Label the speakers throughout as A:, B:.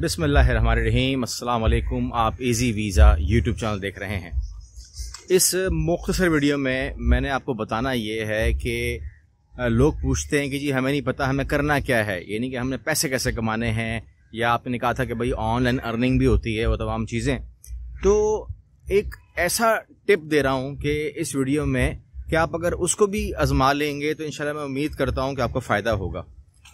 A: बिसमीम अल्लाम आप इजी वीज़ा यूट्यूब चैनल देख रहे हैं इस मुख्तर वीडियो में मैंने आपको बताना ये है कि लोग पूछते हैं कि जी हमें नहीं पता हमें करना क्या है यानी कि हमने पैसे कैसे कमाने हैं या आपने कहा था कि भाई ऑनलाइन अर्निंग भी होती है वो तमाम चीज़ें तो एक ऐसा टिप दे रहा हूँ कि इस वीडियो में कि आप अगर उसको भी आजमा लेंगे तो इन मैं उम्मीद करता हूँ कि आपको फ़ायदा होगा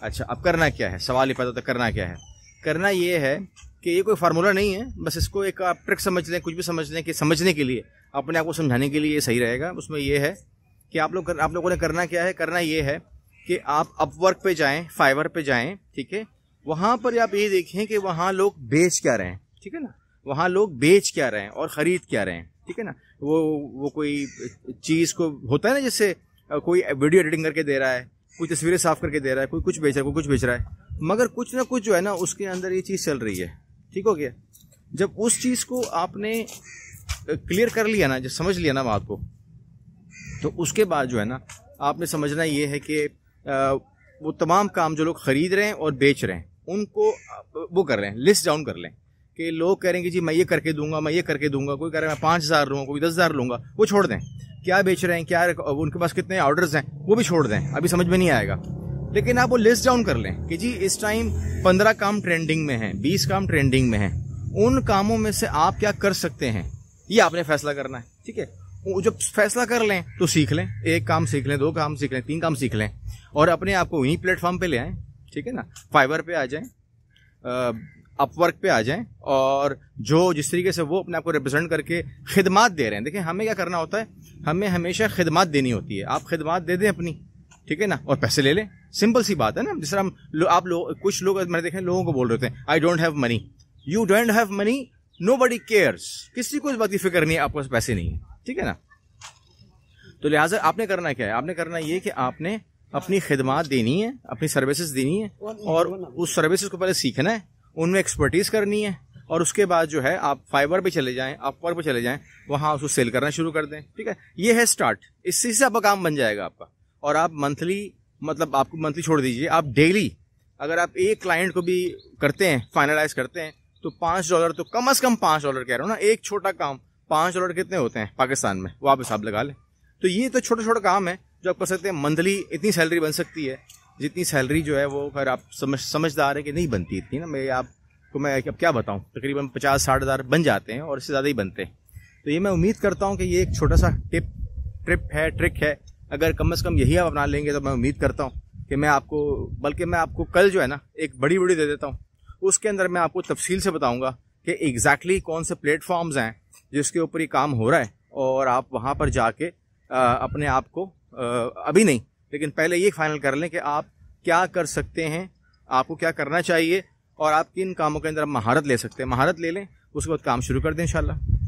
A: अच्छा अब करना क्या है सवाल ही पता तो करना क्या है करना ये है कि ये कोई फार्मूला नहीं है बस इसको एक आप ट्रिक समझ लें कुछ भी समझ लें कि समझने के लिए अपने आप को समझाने के लिए ये सही रहेगा उसमें यह है कि आप लोग आप लोगों ने करना क्या है करना ये है कि आप अपवर्क पे जाएं फाइवर पे जाएं ठीक है वहाँ पर आप ये देखें कि वहाँ लोग बेच क्या रहे हैं ठीक है ना वहाँ लोग बेच क्या रहे हैं और ख़रीद क्या रहे हैं ठीक है ना वो वो कोई चीज़ को होता है ना जैसे कोई वीडियो एडिटिंग करके दे रहा है कोई तस्वीरें साफ करके दे रहा है कोई कुछ बेच रहा है कोई कुछ बेच रहा है मगर कुछ ना कुछ जो है ना उसके अंदर ये चीज़ चल रही है ठीक हो गया जब उस चीज़ को आपने क्लियर कर लिया ना जब समझ लिया ना बात को तो उसके बाद जो है ना आपने समझना ये है कि वो तमाम काम जो लोग ख़रीद रहे हैं और बेच रहे हैं उनको वो कर रहे हैं लिस्ट डाउन कर लें कि लोग कह रहे हैं कि जी मैं ये करके दूंगा मैं ये करके दूंगा कोई कह रहा है मैं पाँच हज़ार लूँगा कोई दस हज़ार लूँगा वो छोड़ दें क्या बेच रहे हैं क्या उनके पास कितने ऑर्डर्स हैं वो भी छोड़ दें अभी समझ में नहीं आएगा लेकिन आप वो लिस्ट डाउन कर लें कि जी इस टाइम पंद्रह काम ट्रेंडिंग में है बीस काम ट्रेंडिंग में है उन कामों में से आप क्या कर सकते हैं ये आपने फैसला करना है ठीक है जब फैसला कर लें तो सीख लें एक काम सीख लें दो काम सीख लें तीन काम सीख लें और अपने आप को वहीं प्लेटफॉर्म पे ले आए ठीक है ना फाइबर पे आ जाएं अपवर्क पे आ जाएं और जो जिस तरीके से वो अपने आप को रिप्रेजेंट करके खिदमत दे रहे हैं देखिए हमें क्या करना होता है हमें हमेशा खिदमत देनी होती है आप खिदमत दे दें अपनी ठीक है ना और पैसे ले लें सिंपल सी बात है ना जिस तरह लो, आप लोग कुछ लोग मैंने देखे लोगों को बोल रहे थे I don't have money you don't have money nobody cares किसी को इस बात की फिक्र नहीं है आपके पास पैसे नहीं है ठीक है ना तो लिहाजा आपने करना क्या है आपने करना ये कि आपने अपनी खिदमत देनी है अपनी सर्विसेज देनी है और उस सर्विसेज को पहले सीखना है उनमें एक्सपर्टीज करनी है और उसके बाद जो है आप फाइबर पे चले जाएं अपवर पे चले जाएं वहां उसको सेल करना शुरू कर दें ठीक है ये है स्टार्ट इसी से आपका काम बन जाएगा आपका और आप मंथली मतलब आपको मंथली छोड़ दीजिए आप डेली अगर आप एक क्लाइंट को भी करते हैं फाइनलाइज करते हैं तो पाँच डॉलर तो कम अज़ कम पाँच डॉलर कह रहा हूँ ना एक छोटा काम पाँच डॉलर कितने होते हैं पाकिस्तान में वो आप हिसाब लगा लें तो ये तो छोटा छोटा काम है जो आप कर सकते हैं मंथली इतनी सैलरी बन सकती है जितनी सैलरी जो है वो खैर आप समझ समझदार है कि नहीं बनती इतनी ना मैं आपको मैं अब क्या बताऊँ तकरीबन पचास साठ हज़ार बन जाते हैं और इससे ज़्यादा ही बनते हैं तो ये मैं उम्मीद करता हूँ कि ये एक छोटा सा टिप ट्रिप है ट्रिक है अगर कम से कम यही आप अपना लेंगे तो मैं उम्मीद करता हूँ कि मैं आपको बल्कि मैं आपको कल जो है ना एक बड़ी बड़ी दे देता हूँ उसके अंदर मैं आपको तफसील से बताऊँगा कि एग्जैक्टली exactly कौन से प्लेटफॉर्म्स हैं जिसके ऊपर ये काम हो रहा है और आप वहाँ पर जाके अपने आप को अभी नहीं लेकिन पहले ये फाइनल कर लें कि आप क्या कर सकते हैं आपको क्या करना चाहिए और आप किन कामों के अंदर महारत ले सकते हैं महारत ले लें उसके बाद काम शुरू कर दें इंशाल्लाह